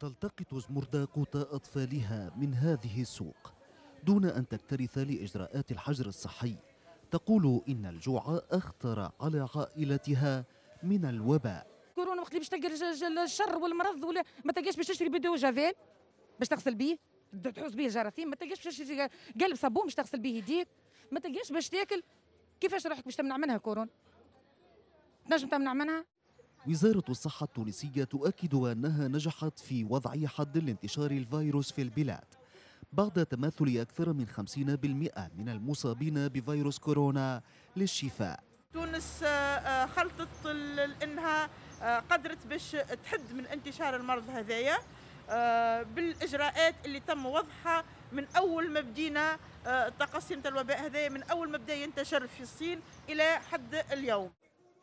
تلتقط زمرداقوت أطفالها من هذه السوق دون أن تكترث لإجراءات الحجر الصحي تقول إن الجوع أخطر على عائلتها من الوباء كورونا وقت اللي باش تلقى الشر والمرض ولا ما تلقاش باش تشري بدو جافيل باش تغسل بيه تحوس بيه جراثيم ما تلقاش باش تشري قلب صابون باش تغسل بيه يديك ما تلقاش باش تاكل كيفاش روحك باش تمنع منها كورونا تنجم تمنع منها وزارة الصحة التونسية تؤكد أنها نجحت في وضع حد لانتشار الفيروس في البلاد بعد تماثل أكثر من 50% من المصابين بفيروس كورونا للشفاء تونس آه، آه، خلطت لأنها آه، قدرت باش تحد من انتشار المرض هذايا بالإجراءات اللي تم وضعها من أول ما بدينا تقسيمة الوباء هذايا من أول ما بدأ ينتشر في الصين إلى حد اليوم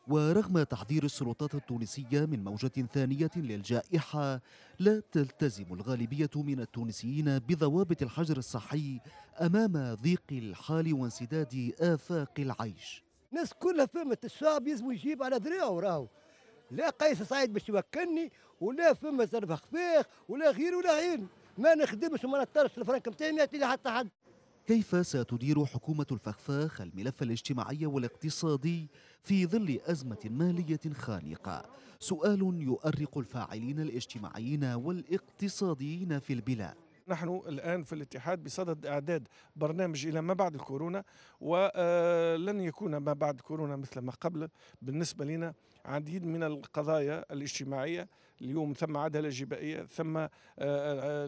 ورغم تحذير السلطات التونسية من موجة ثانية للجائحة لا تلتزم الغالبية من التونسيين بضوابط الحجر الصحي أمام ضيق الحال وانسداد آفاق العيش الناس كلها فهمت الشعب يلزم يجيب على ذريعه راهو لا قيس سعيد باش يوكلني ولا فما زرف خفيخ ولا غير ولا عين ما نخدمش وما نطرش الفرنك متاعي ما حتى حد كيف ستدير حكومة الفخفاخ الملف الاجتماعي والاقتصادي في ظل أزمة مالية خانقة؟ سؤال يؤرق الفاعلين الاجتماعيين والاقتصاديين في البلاد نحن الآن في الاتحاد بصدد إعداد برنامج إلى ما بعد الكورونا ولن آه، يكون ما بعد كورونا مثل ما قبل بالنسبة لنا عديد من القضايا الاجتماعية اليوم ثم عدالة جبائية ثم آه، آه،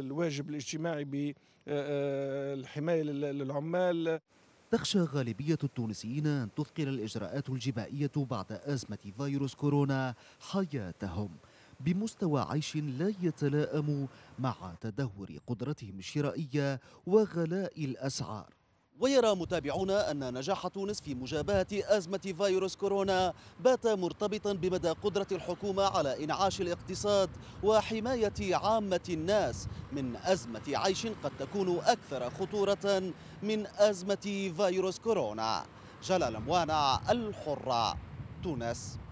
الواجب الاجتماعي بالحماية للعمال تخشى غالبية التونسيين أن تثقل الإجراءات الجبائية بعد أزمة فيروس كورونا حياتهم بمستوى عيش لا يتلائم مع تدهور قدرتهم الشرائية وغلاء الأسعار ويرى متابعون أن نجاح تونس في مجابهة أزمة فيروس كورونا بات مرتبطا بمدى قدرة الحكومة على إنعاش الاقتصاد وحماية عامة الناس من أزمة عيش قد تكون أكثر خطورة من أزمة فيروس كورونا جلال موانع الحرة تونس